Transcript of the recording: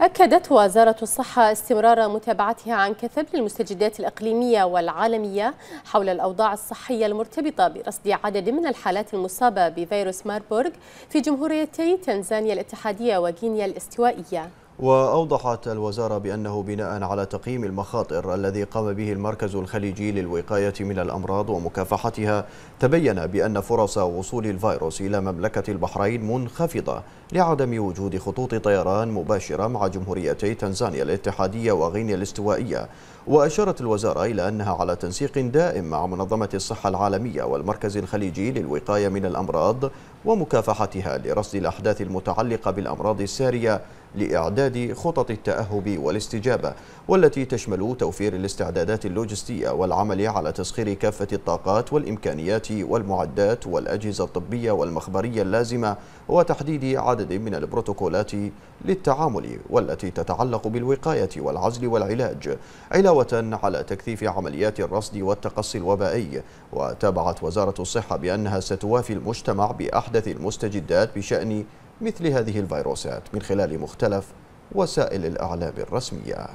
أكدت وزارة الصحة استمرار متابعتها عن كثب للمستجدات الإقليمية والعالمية حول الأوضاع الصحية المرتبطة برصد عدد من الحالات المصابة بفيروس ماربورغ في جمهوريتي تنزانيا الاتحادية وغينيا الاستوائية وأوضحت الوزارة بأنه بناء على تقييم المخاطر الذي قام به المركز الخليجي للوقاية من الأمراض ومكافحتها تبين بأن فرص وصول الفيروس إلى مملكة البحرين منخفضة لعدم وجود خطوط طيران مباشرة مع جمهوريتي تنزانيا الاتحادية وغينيا الاستوائية وأشارت الوزارة إلى أنها على تنسيق دائم مع منظمة الصحة العالمية والمركز الخليجي للوقاية من الأمراض ومكافحتها لرصد الأحداث المتعلقة بالأمراض السارية لإعداد إعداد خطط التأهب والاستجابة والتي تشمل توفير الاستعدادات اللوجستية والعمل على تسخير كافة الطاقات والإمكانيات والمعدات والأجهزة الطبية والمخبرية اللازمة وتحديد عدد من البروتوكولات للتعامل والتي تتعلق بالوقاية والعزل والعلاج علاوة على تكثيف عمليات الرصد والتقصي الوبائي وتابعت وزارة الصحة بأنها ستوافي المجتمع بأحدث المستجدات بشأن مثل هذه الفيروسات من خلال مختلف وسائل الإعلام الرسمية